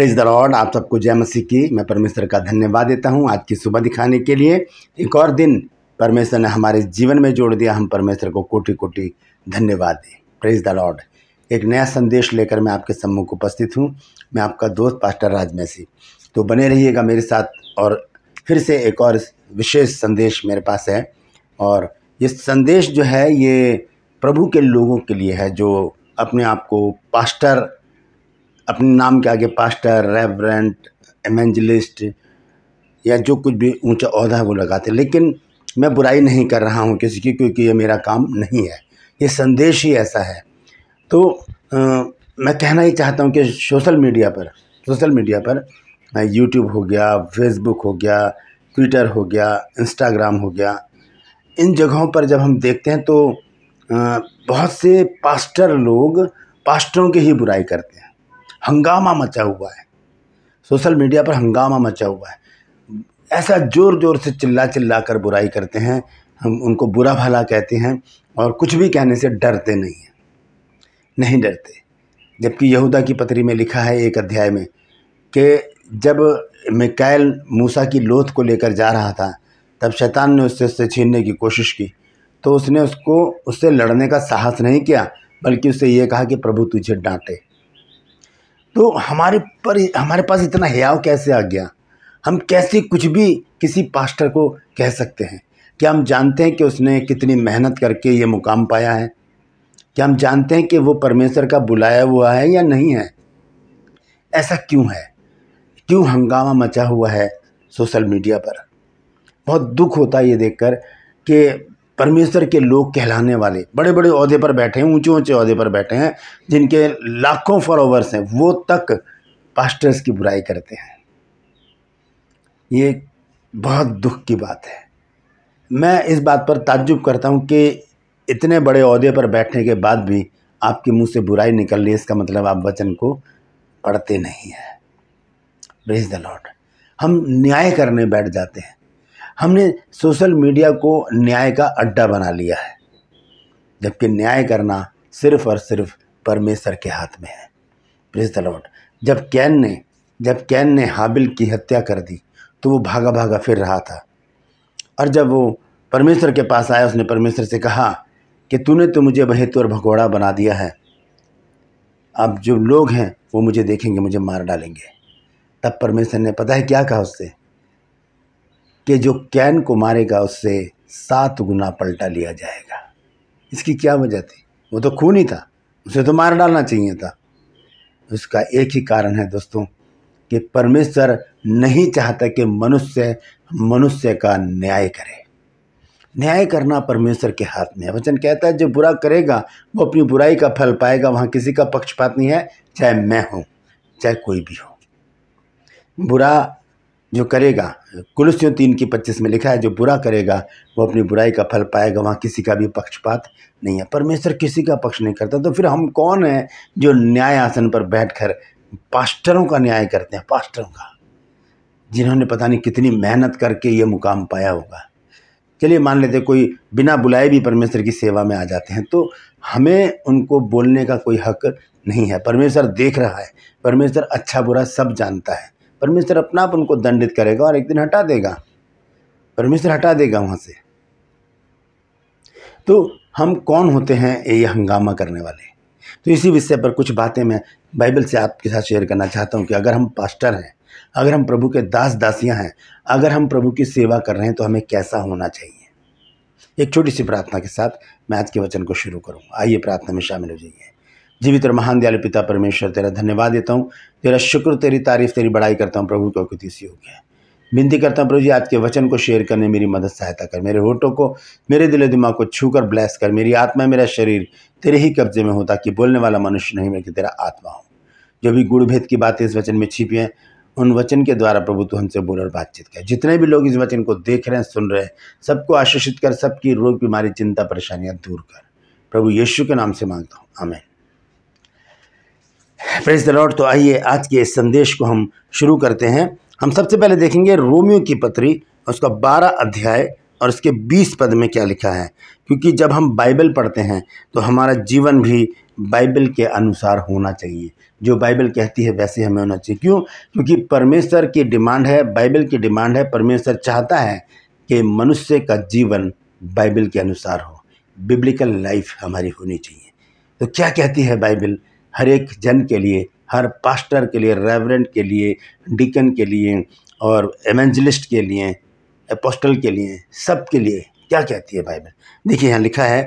praise the Lord आप सबको जय मसीह की मैं परमेश्वर का धन्यवाद देता हूँ आज की सुबह दिखाने के लिए एक और दिन परमेश्वर ने हमारे जीवन में जोड़ दिया हम परमेश्वर को कोटि कोटि धन्यवाद दें प्रेज द लॉर्ड एक नया संदेश लेकर मैं आपके सम्मुख उपस्थित हूँ मैं आपका दोस्त पास्टर राज मैसी तो बने रहिएगा मेरे साथ और फिर से एक और विशेष संदेश मेरे पास है और ये संदेश जो है ये प्रभु के लोगों के लिए है जो अपने आप को पास्टर अपने नाम के आगे पास्टर रेवरेंट एमेंजलिस्ट या जो कुछ भी ऊंचा अहदा है वो लगाते लेकिन मैं बुराई नहीं कर रहा हूँ किसी की क्योंकि ये मेरा काम नहीं है ये संदेश ही ऐसा है तो आ, मैं कहना ही चाहता हूँ कि सोशल मीडिया पर सोशल मीडिया पर यूट्यूब हो गया फेसबुक हो गया ट्विटर हो गया इंस्टाग्राम हो गया इन जगहों पर जब हम देखते हैं तो बहुत से पास्टर लोग पास्टरों की ही बुराई करते हैं हंगामा मचा हुआ है सोशल मीडिया पर हंगामा मचा हुआ है ऐसा ज़ोर ज़ोर से चिल्ला चिल्ला कर बुराई करते हैं हम उनको बुरा भला कहते हैं और कुछ भी कहने से डरते नहीं हैं नहीं डरते जबकि यहूदा की पत्री में लिखा है एक अध्याय में कि जब मिकायल मूसा की लोथ को लेकर जा रहा था तब शैतान ने उससे उससे छीनने की कोशिश की तो उसने उसको उससे लड़ने का साहस नहीं किया बल्कि उससे ये कहा कि प्रभु तुझे डांटे तो हमारे पर हमारे पास इतना हयाव कैसे आ गया हम कैसे कुछ भी किसी पास्टर को कह सकते हैं क्या हम जानते हैं कि उसने कितनी मेहनत करके ये मुकाम पाया है क्या हम जानते हैं कि वो परमेश्वर का बुलाया हुआ है या नहीं है ऐसा क्यों है क्यों हंगामा मचा हुआ है सोशल मीडिया पर बहुत दुख होता है ये देखकर कि परमेश्वर के लोग कहलाने वाले बड़े बड़े अहदे पर बैठे हैं ऊंचे ऊंचे अहदे पर बैठे हैं जिनके लाखों फॉलोवर्स हैं वो तक पास्टर्स की बुराई करते हैं ये बहुत दुख की बात है मैं इस बात पर ताज्जुब करता हूँ कि इतने बड़े अहदे पर बैठने के बाद भी आपके मुँह से बुराई निकल रही है इसका मतलब आप वचन को पढ़ते नहीं हैं द लॉर्ड हम न्याय करने बैठ जाते हैं हमने सोशल मीडिया को न्याय का अड्डा बना लिया है जबकि न्याय करना सिर्फ और सिर्फ परमेश्वर के हाथ में है प्रेस लॉर्ड जब कैन ने जब कैन ने हाबिल की हत्या कर दी तो वो भागा भागा फिर रहा था और जब वो परमेश्वर के पास आया उसने परमेश्वर से कहा कि तूने तो मुझे और भगोड़ा बना दिया है अब जो लोग हैं वो मुझे देखेंगे मुझे मार डालेंगे तब परमेश्वर ने पता है क्या कहा उससे कि जो कैन को मारेगा उससे सात गुना पलटा लिया जाएगा इसकी क्या वजह थी वो तो खून ही था उसे तो मार डालना चाहिए था उसका एक ही कारण है दोस्तों कि परमेश्वर नहीं चाहता कि मनुष्य मनुष्य का न्याय करे न्याय करना परमेश्वर के हाथ में है वचन कहता है जो बुरा करेगा वो अपनी बुराई का फल पाएगा वहाँ किसी का पक्षपात नहीं है चाहे मैं हूँ चाहे कोई भी हो बुरा जो करेगा कुलसियों तीन की पच्चीस में लिखा है जो बुरा करेगा वो अपनी बुराई का फल पाएगा वहाँ किसी का भी पक्षपात नहीं है परमेश्वर किसी का पक्ष नहीं करता तो फिर हम कौन हैं जो न्याय आसन पर बैठकर पास्टरों का न्याय करते हैं पास्टरों का जिन्होंने पता नहीं कितनी मेहनत करके ये मुकाम पाया होगा चलिए मान लेते कोई बिना बुलाए भी परमेश्वर की सेवा में आ जाते हैं तो हमें उनको बोलने का कोई हक नहीं है परमेश्वर देख रहा है परमेश्वर अच्छा बुरा सब जानता है परमेश्वर अपना आप उनको दंडित करेगा और एक दिन हटा देगा परमेश्वर हटा देगा वहाँ से तो हम कौन होते हैं ये हंगामा करने वाले तो इसी विषय पर कुछ बातें मैं बाइबल से आपके साथ शेयर करना चाहता हूँ कि अगर हम पास्टर हैं अगर हम प्रभु के दास दासियाँ हैं अगर हम प्रभु की सेवा कर रहे हैं तो हमें कैसा होना चाहिए एक छोटी सी प्रार्थना के साथ मैं आज के वचन को शुरू करूँगा आइए प्रार्थना में शामिल हो जाइए जीवित और महान दयालु पिता परमेश्वर तेरा धन्यवाद देता हूँ तेरा शुक्र तेरी तारीफ तेरी बड़ाई करता हूँ प्रभु क्योंकि तीसरी हो गया विनती करता हूँ प्रभु जी आज के वचन को शेयर करने मेरी मदद सहायता कर मेरे होठों को मेरे दिलो दिमाग को छू कर ब्लैस कर मेरी आत्मा मेरा शरीर तेरे ही कब्जे में हो ताकि बोलने वाला मनुष्य नहीं बल्कि तेरा आत्मा हो जो भी गुणभेद की बातें इस वचन में छिपी हैं उन वचन के द्वारा प्रभु तू हमसे बोल और बातचीत कर जितने भी लोग इस वचन को देख रहे हैं सुन रहे हैं सबको आशीषित कर सबकी रोग बीमारी चिंता परेशानियाँ दूर कर प्रभु यीशु के नाम से मांगता हूँ आमेन फ्रेंड्स लॉर्ड तो आइए आज के इस संदेश को हम शुरू करते हैं हम सबसे पहले देखेंगे रोमियो की पत्री उसका बारह अध्याय और उसके बीस पद में क्या लिखा है क्योंकि जब हम बाइबल पढ़ते हैं तो हमारा जीवन भी बाइबल के अनुसार होना चाहिए जो बाइबल कहती है वैसे हमें होना चाहिए क्यों क्योंकि परमेश्वर की डिमांड है बाइबल की डिमांड है परमेश्वर चाहता है कि मनुष्य का जीवन बाइबल के अनुसार हो बिब्लिकल लाइफ हमारी होनी चाहिए तो क्या कहती है बाइबल हर एक जन के लिए हर पास्टर के लिए रेवरेंट के लिए डिकन के लिए और एवेंजलिस्ट के लिए एपोस्टल के लिए सब के लिए क्या कहती है बाइबल देखिए यहाँ लिखा है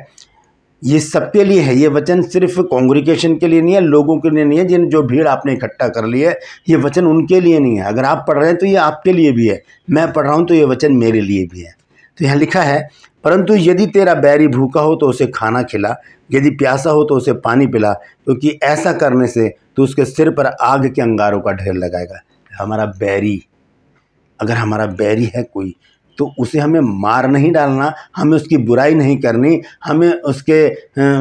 ये सबके लिए है ये वचन सिर्फ कॉन्ग्रीगेशन के लिए नहीं है लोगों के लिए नहीं है जिन जो भीड़ आपने इकट्ठा कर ली है ये वचन उनके लिए नहीं है अगर आप पढ़ रहे हैं तो ये आपके लिए भी है मैं पढ़ रहा हूँ तो ये वचन मेरे लिए भी है तो यहाँ लिखा है परंतु यदि तेरा बैरी भूखा हो तो उसे खाना खिला यदि प्यासा हो तो उसे पानी पिला क्योंकि तो ऐसा करने से तो उसके सिर पर आग के अंगारों का ढेर लगाएगा हमारा बैरी अगर हमारा बैरी है कोई तो उसे हमें मार नहीं डालना हमें उसकी बुराई नहीं करनी हमें उसके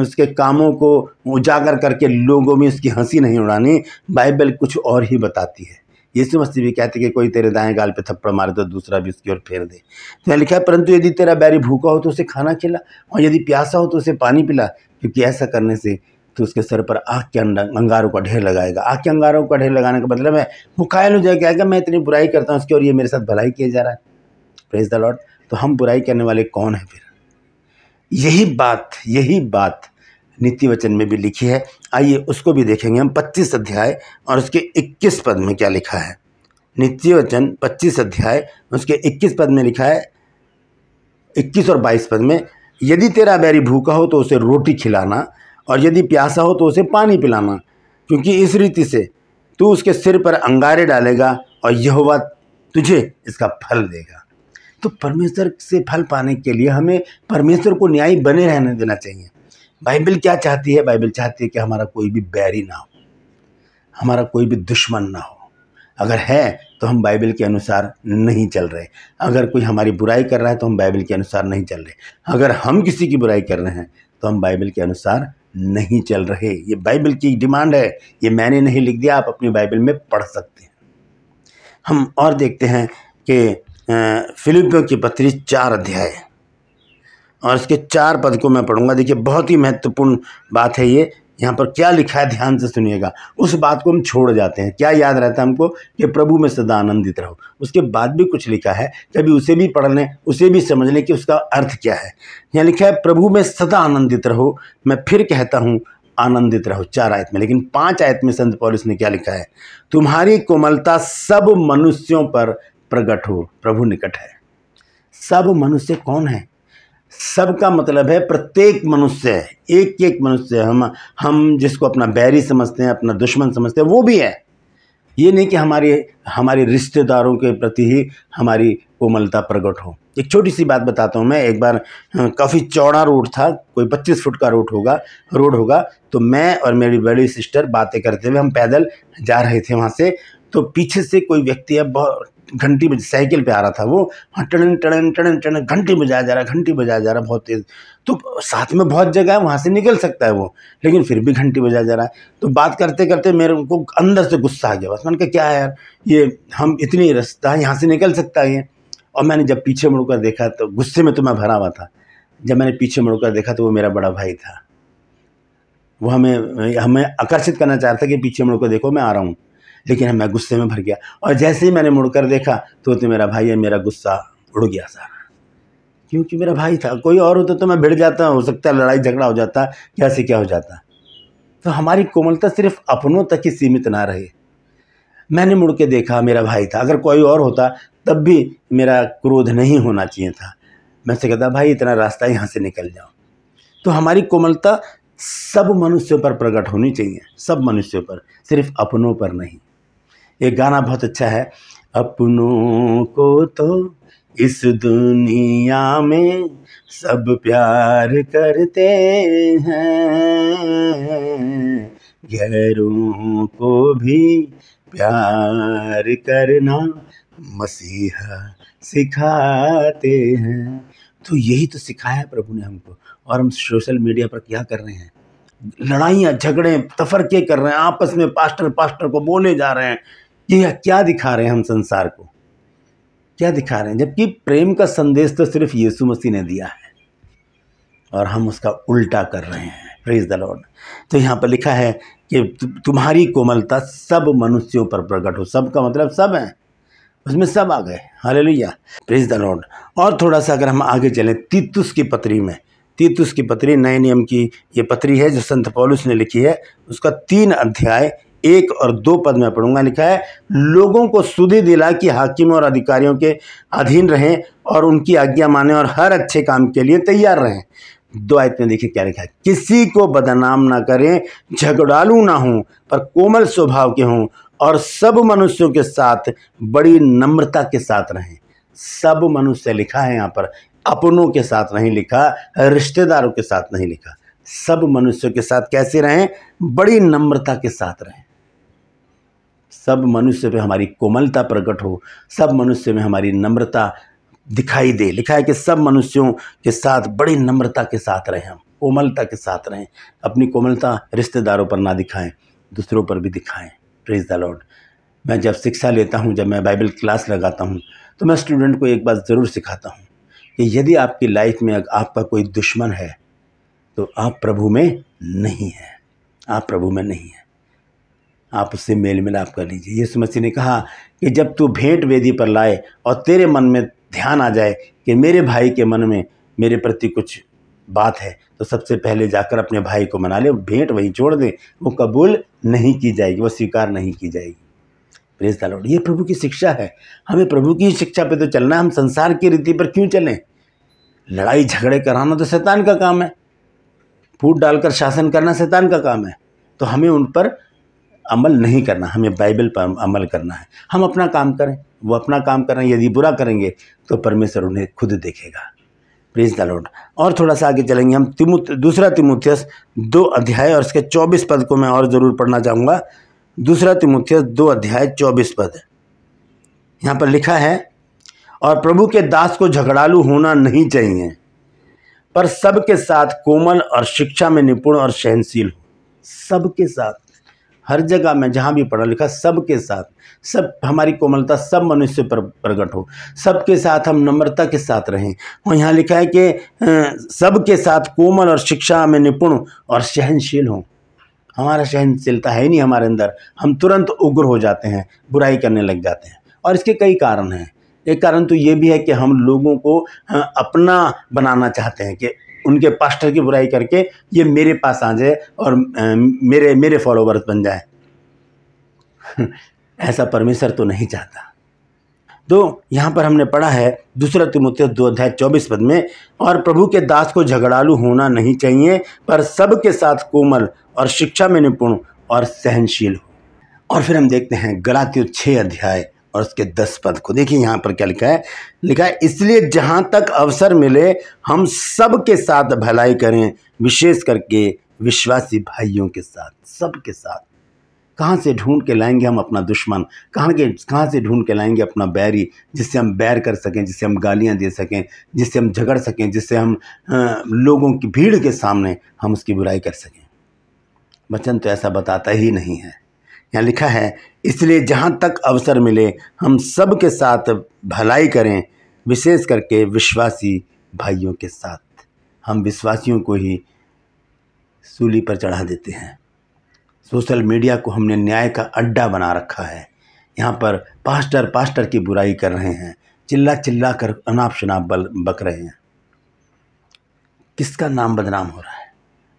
उसके कामों को उजागर करके लोगों में उसकी हंसी नहीं उड़ानी बाइबल कुछ और ही बताती है यीशु मसीह भी कहते कि कोई तेरे दाएं गाल पे थप्पड़ मारे तो दूसरा भी उसकी ओर फेर दे तो लिखा है परंतु यदि तेरा बैरी भूखा हो तो उसे खाना खिला और यदि प्यासा हो तो उसे पानी पिला क्योंकि ऐसा करने से तो उसके सर पर आँख के अंगारों का ढेर लगाएगा आँख के अंगारों का ढेर लगाने का मतलब है वो कायल हो जाएगा क्या मैं इतनी बुराई करता हूँ उसकी और ये मेरे साथ भलाई किया जा रहा है प्रेज द लॉर्ड तो हम बुराई करने वाले कौन है फिर यही बात यही बात नीति वचन में भी लिखी है आइए उसको भी देखेंगे हम पच्चीस अध्याय और उसके इक्कीस पद में क्या लिखा है नित्य वचन पच्चीस अध्याय उसके इक्कीस पद में लिखा है इक्कीस और बाईस पद में यदि तेरा बैरी भूखा हो तो उसे रोटी खिलाना और यदि प्यासा हो तो उसे पानी पिलाना क्योंकि इस रीति से तू उसके सिर पर अंगारे डालेगा और यह तुझे इसका फल देगा तो परमेश्वर से फल पाने के लिए हमें परमेश्वर को न्यायी बने रहने देना चाहिए बाइबल क्या चाहती है बाइबल चाहती है कि हमारा कोई भी बैरी ना हो हमारा कोई भी दुश्मन ना हो अगर है तो हम बाइबल के अनुसार नहीं चल रहे अगर कोई हमारी बुराई कर रहा है तो हम बाइबल के अनुसार नहीं चल रहे अगर हम किसी की बुराई कर रहे हैं तो हम बाइबल के अनुसार नहीं चल रहे ये बाइबल की डिमांड है ये मैंने नहीं लिख दिया आप अपनी बाइबल में पढ़ सकते हैं हम और देखते हैं कि फिलिपियों की पत्री चार अध्याय और इसके चार पद को मैं पढ़ूंगा देखिए बहुत ही महत्वपूर्ण बात है ये यहाँ पर क्या लिखा है ध्यान से सुनिएगा उस बात को हम छोड़ जाते हैं क्या याद रहता है हमको कि प्रभु में सदा आनंदित रहो उसके बाद भी कुछ लिखा है कभी उसे भी पढ़ लें उसे भी समझ लें कि उसका अर्थ क्या है यहाँ लिखा है प्रभु में सदा आनंदित रहो मैं फिर कहता हूँ आनंदित रहो चार आयत में लेकिन पांच आयत में संत पॉलिस ने क्या लिखा है तुम्हारी कोमलता सब मनुष्यों पर प्रकट हो प्रभु निकट है सब मनुष्य कौन है सबका मतलब है प्रत्येक मनुष्य है एक एक मनुष्य हम हम जिसको अपना बैरी समझते हैं अपना दुश्मन समझते हैं वो भी है ये नहीं कि हमारे हमारे रिश्तेदारों के प्रति ही हमारी कोमलता प्रकट हो एक छोटी सी बात बताता हूँ मैं एक बार हाँ, काफ़ी चौड़ा रोड था कोई पच्चीस फुट का रोड होगा रोड होगा तो मैं और मेरी बड़ी सिस्टर बातें करते हुए हम पैदल जा रहे थे वहाँ से तो पीछे से कोई व्यक्ति है बहुत घंटी बज साइकिल पे आ रहा था वो वहाँ टड़न टड़न टड़न टड़न घंटी बजाया जा रहा है घंटी बजाया जा रहा है बहुत तेज़ तो साथ में बहुत जगह है वहाँ से निकल सकता है वो लेकिन फिर भी घंटी बजाया जा रहा है तो बात करते करते मेरे को अंदर से गुस्सा आ गया बस मैंने कहा क्या है यार ये हम इतनी रास्ता है यहाँ से निकल सकता है ये और मैंने जब पीछे मुड़कर देखा तो गुस्से में तो मैं भरा हुआ था जब मैंने पीछे मुड़कर देखा तो वो मेरा बड़ा भाई था वो हमें हमें आकर्षित करना चाह रहा था कि पीछे मुड़कर देखो मैं आ रहा हूँ लेकिन मैं गुस्से में भर गया और जैसे ही मैंने मुड़कर देखा तो तो मेरा भाई है मेरा गुस्सा उड़ गया सारा क्योंकि मेरा भाई था कोई और होता तो मैं भिड़ जाता हो सकता है लड़ाई झगड़ा हो जाता क्या से क्या हो जाता तो हमारी कोमलता सिर्फ अपनों तक ही सीमित ना रहे मैंने मुड़ के देखा मेरा भाई था अगर कोई और होता तब भी मेरा क्रोध नहीं होना चाहिए था मैं से कहता भाई इतना रास्ता यहाँ से निकल जाओ तो हमारी कोमलता सब मनुष्यों पर प्रकट होनी चाहिए सब मनुष्यों पर सिर्फ अपनों पर नहीं ये गाना बहुत अच्छा है अपनों को तो इस दुनिया में सब प्यार करते हैं गैरों को भी प्यार करना मसीहा सिखाते हैं तो यही तो सिखाया प्रभु ने हमको और हम सोशल मीडिया पर क्या कर रहे हैं लड़ाइयाँ झगड़े तफरके कर रहे हैं आपस में पास्टर पास्टर को बोले जा रहे हैं कि यह क्या दिखा रहे हैं हम संसार को क्या दिखा रहे हैं जबकि प्रेम का संदेश तो सिर्फ यीशु मसीह ने दिया है और हम उसका उल्टा कर रहे हैं प्रेज द लॉर्ड तो यहाँ पर लिखा है कि तुम्हारी कोमलता सब मनुष्यों पर प्रकट हो सब का मतलब सब है उसमें सब आ गए hallelujah praise the lord और थोड़ा सा अगर हम आगे चलें तीतुस की पत्री में तीतुस की पत्री नए नियम की ये पत्री है जो संत पॉलुस ने लिखी है उसका तीन अध्याय एक और दो पद में पढ़ूंगा लिखा है लोगों को सुधि दिला कि हाकिम और अधिकारियों के अधीन रहें और उनकी आज्ञा माने और हर अच्छे काम के लिए तैयार रहें दो आयत में देखिए क्या लिखा है किसी को बदनाम ना करें झगड़ालू ना हों पर कोमल स्वभाव के हों और सब मनुष्यों के साथ बड़ी नम्रता के साथ रहें सब मनुष्य लिखा है यहाँ पर अपनों के साथ नहीं लिखा रिश्तेदारों के साथ नहीं लिखा सब मनुष्यों के साथ कैसे रहें बड़ी नम्रता के साथ रहें सब मनुष्य में हमारी कोमलता प्रकट हो सब मनुष्य में हमारी नम्रता दिखाई दे लिखा है कि सब मनुष्यों के साथ बड़ी नम्रता के साथ रहें हम कोमलता के साथ रहें अपनी कोमलता रिश्तेदारों पर ना दिखाएं दूसरों पर भी दिखाएं प्रेज द लॉर्ड मैं जब शिक्षा लेता हूँ जब मैं बाइबल क्लास लगाता हूँ तो मैं स्टूडेंट को एक बात ज़रूर सिखाता हूँ कि यदि आपकी लाइफ में आपका कोई दुश्मन है तो आप प्रभु में नहीं हैं आप प्रभु में नहीं हैं आप उससे मेल मिलाप कर लीजिए यीशु मसीह ने कहा कि जब तू भेंट वेदी पर लाए और तेरे मन में ध्यान आ जाए कि मेरे भाई के मन में मेरे प्रति कुछ बात है तो सबसे पहले जाकर अपने भाई को मना ले भेंट वहीं छोड़ दें वो कबूल नहीं की जाएगी वो स्वीकार नहीं की जाएगी प्रेस द ये प्रभु की शिक्षा है हमें प्रभु की शिक्षा पे तो चलना है हम संसार की रीति पर क्यों चलें लड़ाई झगड़े कराना तो शैतान का काम है फूट डालकर शासन करना शैतान का काम है तो हमें उन पर अमल नहीं करना हमें बाइबल पर अमल करना है हम अपना काम करें वो अपना काम करें यदि बुरा करेंगे तो परमेश्वर उन्हें खुद देखेगा प्रेज द लॉर्ड और थोड़ा सा आगे चलेंगे हम तिमु दूसरा तिमुथियस दो अध्याय और इसके चौबीस पद को मैं और ज़रूर पढ़ना चाहूँगा दूसरा तिमुथियस दो अध्याय चौबीस पद यहाँ पर लिखा है और प्रभु के दास को झगड़ालू होना नहीं चाहिए पर सबके साथ कोमल और शिक्षा में निपुण और सहनशील हो सबके साथ हर जगह में जहाँ भी पढ़ा लिखा सबके साथ सब हमारी कोमलता सब मनुष्य पर प्रकट हो सबके साथ हम नम्रता के साथ रहें और यहाँ लिखा है कि सबके साथ कोमल और शिक्षा में निपुण और सहनशील हों हमारा सहनशीलता है नहीं हमारे अंदर हम तुरंत उग्र हो जाते हैं बुराई करने लग जाते हैं और इसके कई कारण हैं एक कारण तो ये भी है कि हम लोगों को अपना बनाना चाहते हैं कि उनके पास्टर की बुराई करके ये मेरे पास आ जाए और मेरे मेरे फॉलोवर्स बन जाए ऐसा परमेश्वर तो नहीं चाहता तो यहाँ पर हमने पढ़ा है दूसरा तिमुत दो अध्याय चौबीस पद में और प्रभु के दास को झगड़ालू होना नहीं चाहिए पर सबके साथ कोमल और शिक्षा में निपुण और सहनशील हो और फिर हम देखते हैं गलातियों छः अध्याय और उसके दस पद को देखिए यहाँ पर क्या लिखा है लिखा है इसलिए जहाँ तक अवसर मिले हम सब के साथ भलाई करें विशेष करके विश्वासी भाइयों के साथ सबके साथ कहाँ से ढूंढ के लाएंगे हम अपना दुश्मन कहाँ के कहाँ से ढूंढ के लाएंगे अपना बैरी जिससे हम बैर कर सकें जिससे हम गालियाँ दे सकें जिससे हम झगड़ सकें जिससे हम लोगों की भीड़ के सामने हम उसकी बुराई कर सकें वचन तो ऐसा बताता ही नहीं है यहाँ लिखा है इसलिए जहाँ तक अवसर मिले हम सब के साथ भलाई करें विशेष करके विश्वासी भाइयों के साथ हम विश्वासियों को ही सूली पर चढ़ा देते हैं सोशल मीडिया को हमने न्याय का अड्डा बना रखा है यहाँ पर पास्टर पास्टर की बुराई कर रहे हैं चिल्ला चिल्ला कर अनाप शनाप बल बक रहे हैं किसका नाम बदनाम हो रहा है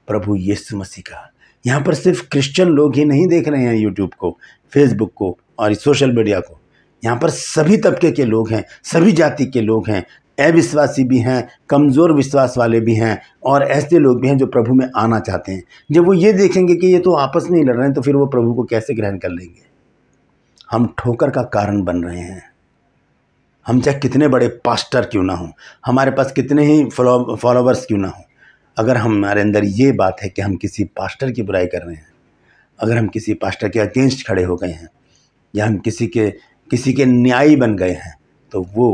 प्रभु यीशु मसीह का यहाँ पर सिर्फ क्रिश्चियन लोग ही नहीं देख रहे हैं यूट्यूब को फेसबुक को और सोशल मीडिया को यहाँ पर सभी तबके के लोग हैं सभी जाति के लोग हैं अविश्वासी भी हैं कमज़ोर विश्वास वाले भी हैं और ऐसे लोग भी हैं जो प्रभु में आना चाहते हैं जब वो ये देखेंगे कि ये तो आपस में ही लड़ रहे हैं तो फिर वो प्रभु को कैसे ग्रहण कर लेंगे हम ठोकर का कारण बन रहे हैं हम चाहे कितने बड़े पास्टर क्यों ना हों हमारे पास कितने ही फॉलोवर्स क्यों ना हों अगर हमारे अंदर ये बात है कि हम किसी पास्टर की बुराई कर रहे हैं अगर हम किसी पास्टर के अगेंस्ट खड़े हो गए हैं या हम किसी के किसी के न्यायी बन गए हैं तो वो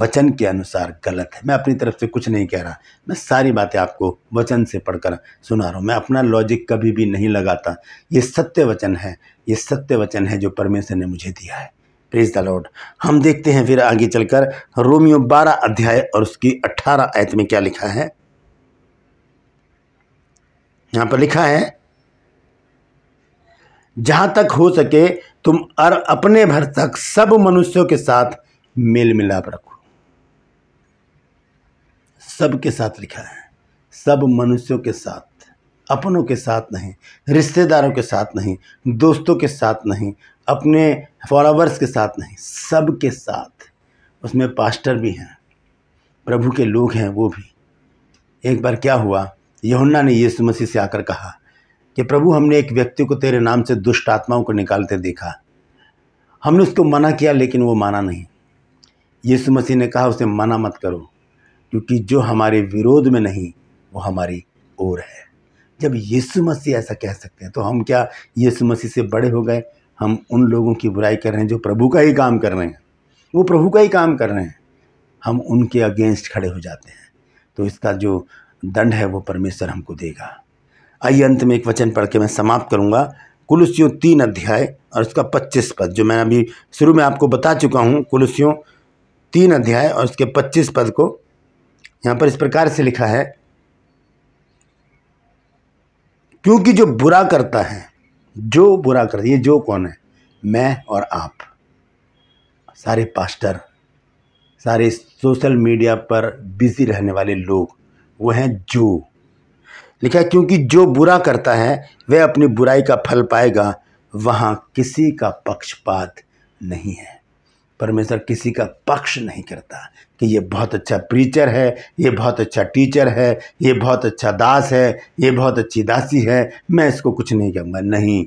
वचन के अनुसार गलत है मैं अपनी तरफ से कुछ नहीं कह रहा मैं सारी बातें आपको वचन से पढ़कर सुना रहा हूँ मैं अपना लॉजिक कभी भी नहीं लगाता ये सत्य वचन है ये सत्य वचन है जो परमेश्वर ने मुझे दिया है प्रेज द लॉर्ड हम देखते हैं फिर आगे चलकर रोमियो बारह अध्याय और उसकी अट्ठारह आयत में क्या लिखा है यहाँ पर लिखा है जहाँ तक हो सके तुम और अपने भर तक सब मनुष्यों के साथ मेल मिलाप रखो सब के साथ लिखा है सब मनुष्यों के साथ अपनों के साथ नहीं रिश्तेदारों के साथ नहीं दोस्तों के साथ नहीं अपने फॉलोवर्स के साथ नहीं सब के साथ उसमें पास्टर भी हैं प्रभु के लोग हैं वो भी एक बार क्या हुआ यहुन्ना ने यीशु मसीह से आकर कहा कि प्रभु हमने एक व्यक्ति को तेरे नाम से दुष्ट आत्माओं को निकालते देखा हमने उसको मना किया लेकिन वो माना नहीं यीशु मसीह ने कहा उसे मना मत करो क्योंकि जो हमारे विरोध में नहीं वो हमारी ओर है जब यीशु मसीह ऐसा कह सकते हैं तो हम क्या यीशु मसीह से बड़े हो गए हम उन लोगों की बुराई कर रहे हैं जो प्रभु का ही काम कर रहे हैं वो प्रभु का ही काम कर रहे हैं हम उनके अगेंस्ट खड़े हो जाते हैं तो इसका जो दंड है वो परमेश्वर हमको देगा आइए अंत में एक वचन पढ़ के मैं समाप्त करूँगा कुलुसियों तीन अध्याय और उसका पच्चीस पद जो मैं अभी शुरू में आपको बता चुका हूँ कुलुसियों तीन अध्याय और उसके पच्चीस पद को यहाँ पर इस प्रकार से लिखा है क्योंकि जो बुरा करता है जो बुरा करता है ये जो कौन है मैं और आप सारे पास्टर सारे सोशल मीडिया पर बिज़ी रहने वाले लोग वो हैं जो लिखा क्योंकि जो बुरा करता है वह अपनी बुराई का फल पाएगा वहाँ किसी का पक्षपात नहीं है परमेश्वर किसी का पक्ष नहीं करता कि ये बहुत अच्छा प्रीचर है ये बहुत अच्छा टीचर है ये बहुत अच्छा दास है ये बहुत अच्छी दासी है मैं इसको कुछ नहीं कहूँगा नहीं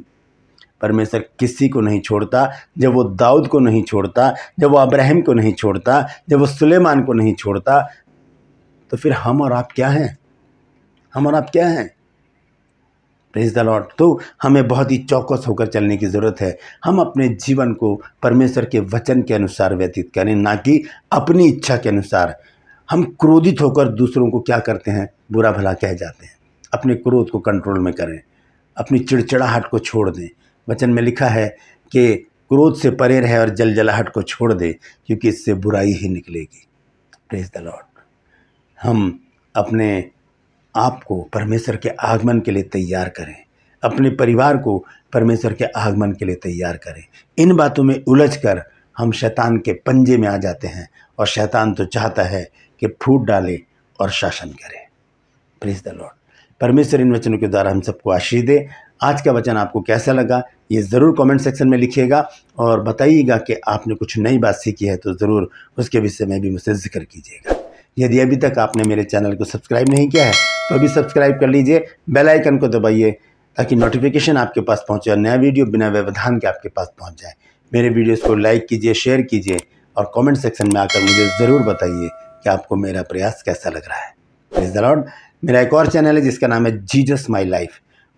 परमेश्वर किसी को नहीं छोड़ता जब वो दाऊद को नहीं छोड़ता जब वो अब्राहम को नहीं छोड़ता जब वो सुलेमान को नहीं छोड़ता तो फिर हम और आप क्या हैं हम और आप क्या हैं प्रेज द लॉर्ड तो हमें बहुत ही चौकस होकर चलने की ज़रूरत है हम अपने जीवन को परमेश्वर के वचन के अनुसार व्यतीत करें ना कि अपनी इच्छा के अनुसार हम क्रोधित होकर दूसरों को क्या करते हैं बुरा भला कह जाते हैं अपने क्रोध को कंट्रोल में करें अपनी चिड़चिड़ाहट को छोड़ दें वचन में लिखा है कि क्रोध से परे रहे और जलजलाहट को छोड़ दें क्योंकि इससे बुराई ही निकलेगी प्रेज द लॉर्ड हम अपने आप को परमेश्वर के आगमन के लिए तैयार करें अपने परिवार को परमेश्वर के आगमन के लिए तैयार करें इन बातों में उलझकर हम शैतान के पंजे में आ जाते हैं और शैतान तो चाहता है कि फूट डाले और शासन करे प्लीज़ द लॉर्ड परमेश्वर इन वचनों के द्वारा हम सबको आशीष दे आज का वचन आपको कैसा लगा ये ज़रूर कमेंट सेक्शन में लिखिएगा और बताइएगा कि आपने कुछ नई बात सीखी है तो ज़रूर उसके विषय में भी मुझसे जिक्र कीजिएगा यदि अभी तक आपने मेरे चैनल को सब्सक्राइब नहीं किया है तो अभी सब्सक्राइब कर लीजिए बेल आइकन को दबाइए ताकि नोटिफिकेशन आपके पास पहुंचे और नया वीडियो बिना व्यवधान के आपके पास पहुंच जाए मेरे वीडियोस को लाइक कीजिए शेयर कीजिए और कमेंट सेक्शन में आकर मुझे ज़रूर बताइए कि आपको मेरा प्रयास कैसा लग रहा है प्लीज़ द मेरा एक और चैनल है जिसका नाम है जीजस माई लाइफ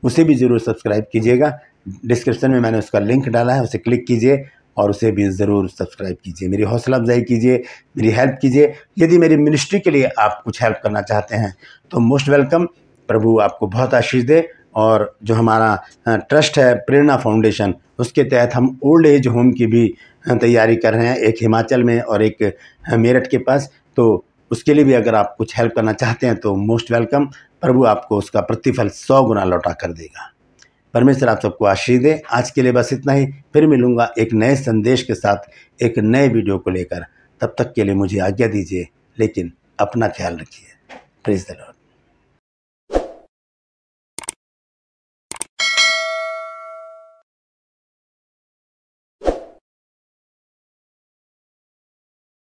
उसे भी ज़रूर सब्सक्राइब कीजिएगा डिस्क्रिप्शन में मैंने उसका लिंक डाला है उसे क्लिक कीजिए और उसे भी ज़रूर सब्सक्राइब कीजिए मेरी हौसला अफजाई कीजिए मेरी हेल्प कीजिए यदि मेरी मिनिस्ट्री के लिए आप कुछ हेल्प करना चाहते हैं तो मोस्ट वेलकम प्रभु आपको बहुत आशीष दे और जो हमारा ट्रस्ट है प्रेरणा फाउंडेशन उसके तहत हम ओल्ड एज होम की भी तैयारी कर रहे हैं एक हिमाचल में और एक मेरठ के पास तो उसके लिए भी अगर आप कुछ हेल्प करना चाहते हैं तो मोस्ट वेलकम प्रभु आपको उसका प्रतिफल सौ गुना लौटा कर देगा परमेश्वर आप सबको आशीष दे आज के लिए बस इतना ही फिर मिलूँगा एक नए संदेश के साथ एक नए वीडियो को लेकर तब तक के लिए मुझे आज्ञा दीजिए लेकिन अपना ख्याल रखिए प्लीज़ द लॉर्ड